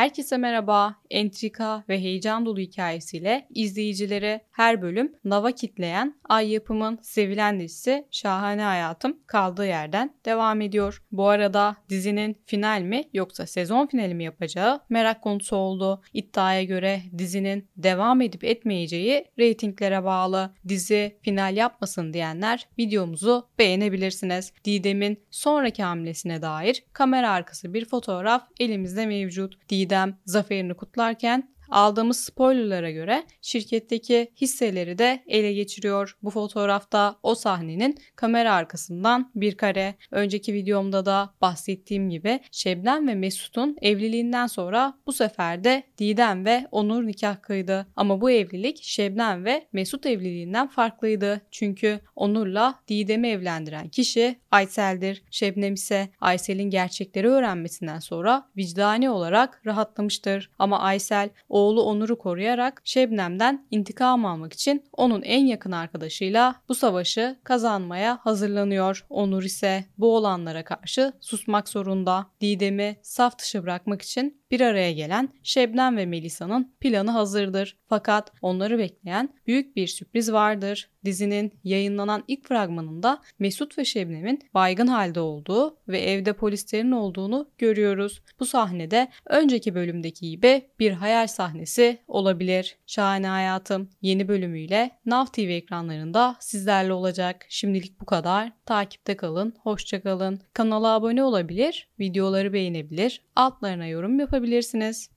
Herkese merhaba. Entrika ve heyecan dolu hikayesiyle izleyicilere her bölüm nava kitleyen Ay Yapım'ın sevilen dizisi Şahane Hayatım kaldığı yerden devam ediyor. Bu arada dizinin final mi yoksa sezon finali mi yapacağı merak konusu oldu. İddiaya göre dizinin devam edip etmeyeceği reytinglere bağlı. Dizi final yapmasın diyenler videomuzu beğenebilirsiniz. Didem'in sonraki hamlesine dair kamera arkası bir fotoğraf elimizde mevcut. Didem Çiğdem zaferini kutlarken Aldığımız spoilerlara göre şirketteki hisseleri de ele geçiriyor. Bu fotoğrafta o sahnenin kamera arkasından bir kare. Önceki videomda da bahsettiğim gibi Şebnem ve Mesut'un evliliğinden sonra bu sefer de Didem ve Onur nikah kıydı. Ama bu evlilik Şebnem ve Mesut evliliğinden farklıydı. Çünkü Onur'la Didem'i evlendiren kişi Aysel'dir. Şebnem ise Aysel'in gerçekleri öğrenmesinden sonra vicdani olarak rahatlamıştır. Ama Aysel o oğlu Onur'u koruyarak Şebnem'den intikam almak için onun en yakın arkadaşıyla bu savaşı kazanmaya hazırlanıyor. Onur ise bu olanlara karşı susmak zorunda. Didem'i saf dışı bırakmak için bir araya gelen Şebnem ve Melisa'nın planı hazırdır. Fakat onları bekleyen büyük bir sürpriz vardır. Dizinin yayınlanan ilk fragmanında Mesut ve Şebnem'in baygın halde olduğu ve evde polislerin olduğunu görüyoruz. Bu sahnede önceki bölümdeki gibi bir hayal sahnesi olabilir. Şahane Hayatım yeni bölümüyle Nav TV ekranlarında sizlerle olacak. Şimdilik bu kadar. Takipte kalın, hoşçakalın. Kanala abone olabilir, videoları beğenebilir, altlarına yorum yapabilirsiniz yapabilirsiniz.